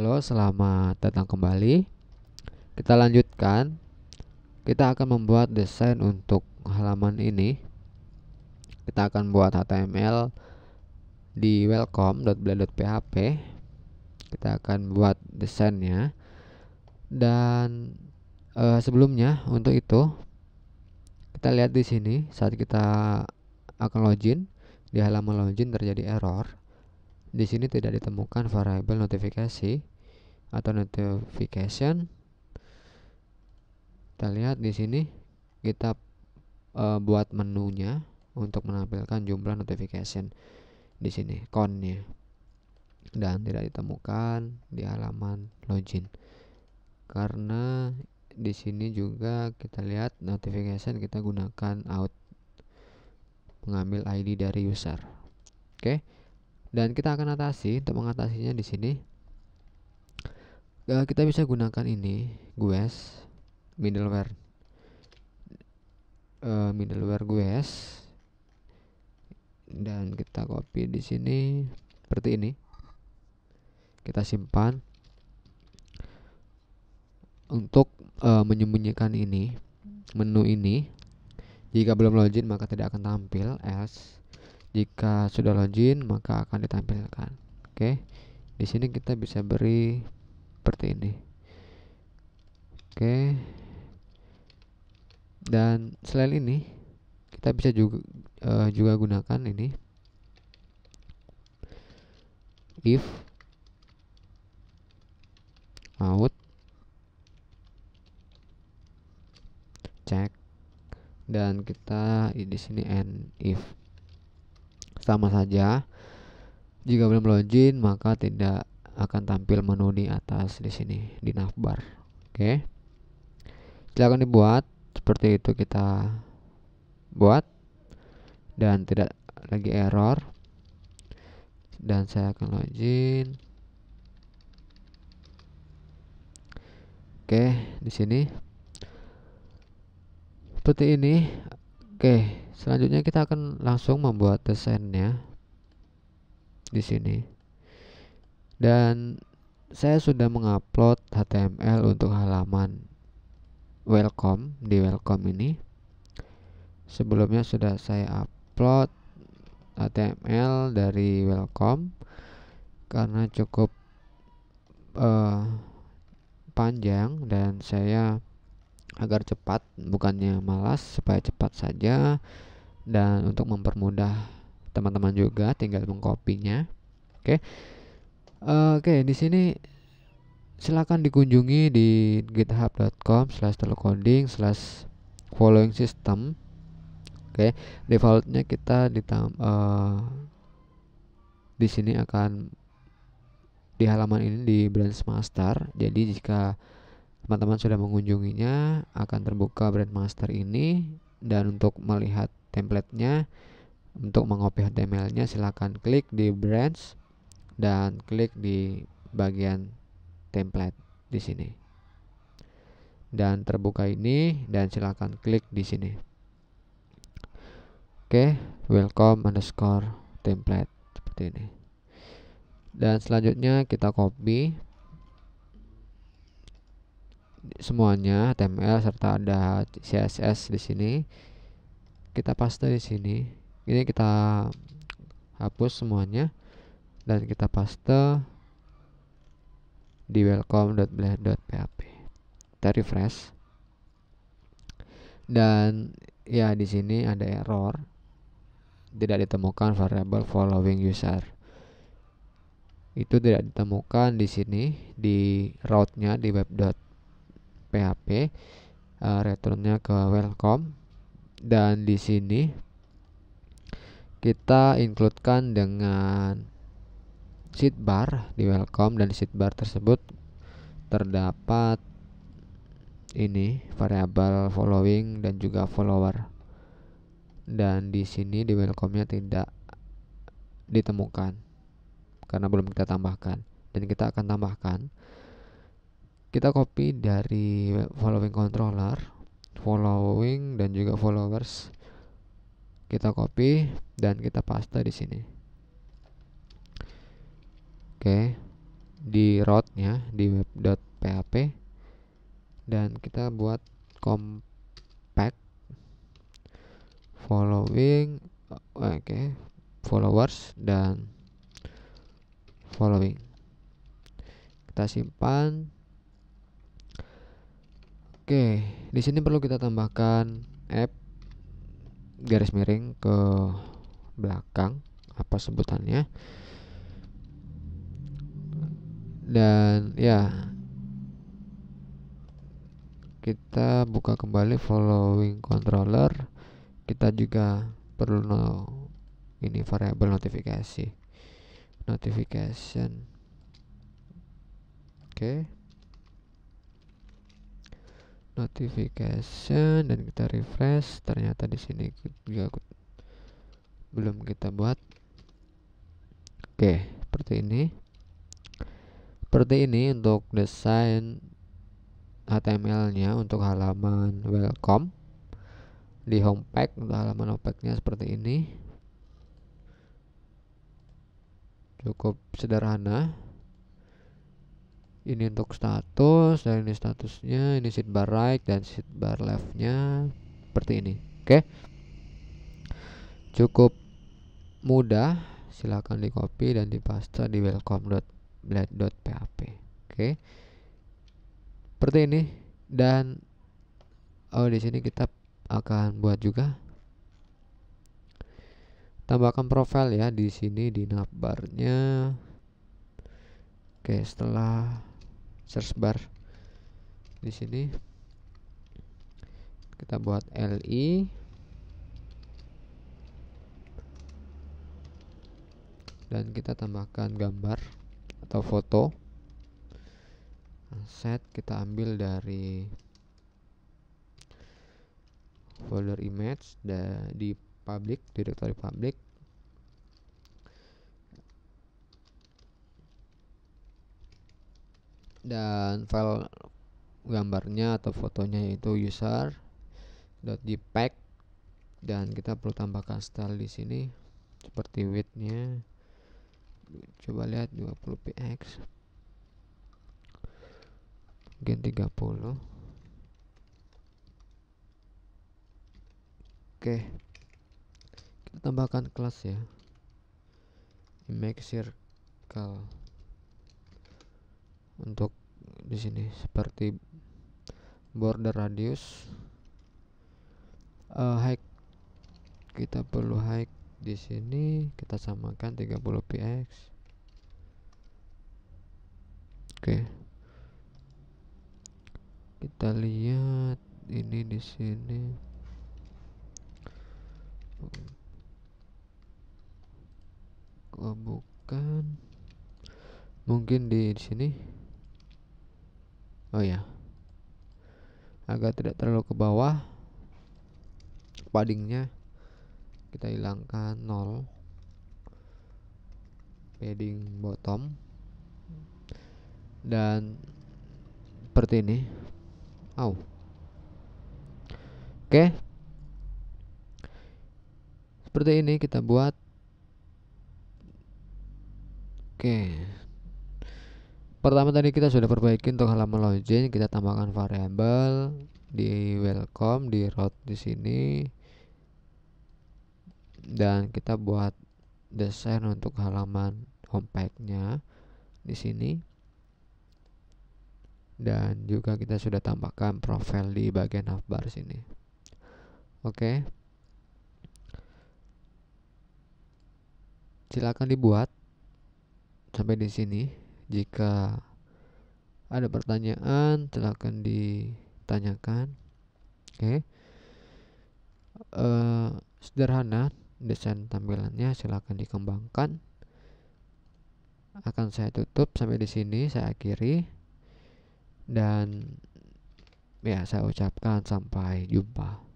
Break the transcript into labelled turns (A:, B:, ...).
A: Halo, selamat datang kembali. Kita lanjutkan. Kita akan membuat desain untuk halaman ini. Kita akan buat HTML di welcome.blade.php. Kita akan buat desainnya. Dan e, sebelumnya untuk itu kita lihat di sini saat kita akan login di halaman login terjadi error. Di sini tidak ditemukan variable notifikasi atau notification kita lihat di sini kita e, buat menunya untuk menampilkan jumlah notification di sini konnya dan tidak ditemukan di halaman login karena di sini juga kita lihat notification kita gunakan out mengambil ID dari user oke okay? dan kita akan atasi untuk mengatasinya di sini uh, kita bisa gunakan ini GUES middleware uh, middleware GUES dan kita copy di sini seperti ini kita simpan untuk uh, menyembunyikan ini menu ini jika belum login maka tidak akan tampil else jika sudah login maka akan ditampilkan oke okay. di sini kita bisa beri seperti ini oke dan selain ini kita bisa juga uh, juga gunakan ini if out check, dan kita di sini end if sama saja jika belum login maka tidak akan tampil menu di atas di sini di navbar oke okay. silahkan dibuat seperti itu kita buat dan tidak lagi error dan saya akan login oke okay, di sini seperti ini oke okay, selanjutnya kita akan langsung membuat desainnya di sini dan saya sudah mengupload HTML untuk halaman welcome di welcome ini. Sebelumnya sudah saya upload HTML dari welcome karena cukup uh, panjang dan saya agar cepat bukannya malas supaya cepat saja dan untuk mempermudah teman-teman juga tinggal mengkopinya. Oke. Okay Eh, oke, di sini silakan dikunjungi di github.com slash telecoding slash following system oke okay. defaultnya kita di uh, eh, di sini akan di halaman ini di branch master jadi jika teman-teman sudah mengunjunginya akan terbuka branch master ini dan untuk melihat templatenya untuk mengopi HTML-nya silahkan klik di branch dan klik di bagian template di sini. Dan terbuka ini dan silakan klik di sini. Oke, welcome underscore template seperti ini. Dan selanjutnya kita copy semuanya HTML serta ada CSS di sini. Kita paste di sini. Ini kita hapus semuanya dan kita paste di welcome.blend.php kita refresh dan ya di sini ada error tidak ditemukan variable following user itu tidak ditemukan di sini di route-nya di web.php uh, eh, return-nya ke welcome dan di sini kita include-kan dengan seat bar di welcome dan di seat bar tersebut terdapat ini variabel following dan juga follower dan di sini di welcome-nya tidak ditemukan karena belum kita tambahkan dan kita akan tambahkan kita copy dari following controller following dan juga followers kita copy dan kita paste di sini Oke, di route-nya di web.php dan kita buat compact following oke okay, followers dan following kita simpan oke okay, di sini perlu kita tambahkan app garis miring ke belakang apa sebutannya dan ya kita buka kembali following controller kita juga perlu no, ini variable notifikasi notification oke okay. notification dan kita refresh ternyata di sini juga belum kita buat oke okay, seperti ini seperti ini untuk desain HTML-nya untuk halaman welcome di homepage untuk halaman home nya seperti ini cukup sederhana ini untuk status dan ini statusnya ini sidebar right dan sidebar left-nya seperti ini oke cukup mudah silahkan di copy dan di paste di welcome.com blade.php oke seperti ini dan oh di sini kita akan buat juga tambahkan profile ya di sini di navbarnya oke setelah search bar di sini kita buat li dan kita tambahkan gambar atau foto set kita ambil dari folder image di public directory public dan file gambarnya atau fotonya yaitu user.jpeg dan kita perlu tambahkan style di sini seperti widthnya coba lihat 20 px gen 30 oke kita tambahkan kelas ya make circle untuk di sini seperti border radius uh, height kita perlu height di sini kita samakan 30 px oke kita lihat ini di sini bukan mungkin di sini oh ya agak tidak terlalu ke bawah padingnya kita hilangkan 0 padding bottom dan seperti ini oh. oke okay. seperti ini kita buat oke okay. pertama tadi kita sudah perbaiki untuk halaman login kita tambahkan variable di welcome di route di sini dan kita buat desain untuk halaman homepage-nya di sini dan juga kita sudah tambahkan profil di bagian navbar sini. Oke. Okay. Silakan dibuat sampai di sini. Jika ada pertanyaan silakan ditanyakan. Oke. Okay. Uh, eh, sederhana desain tampilannya silahkan dikembangkan akan saya tutup sampai di sini saya akhiri dan ya saya ucapkan sampai jumpa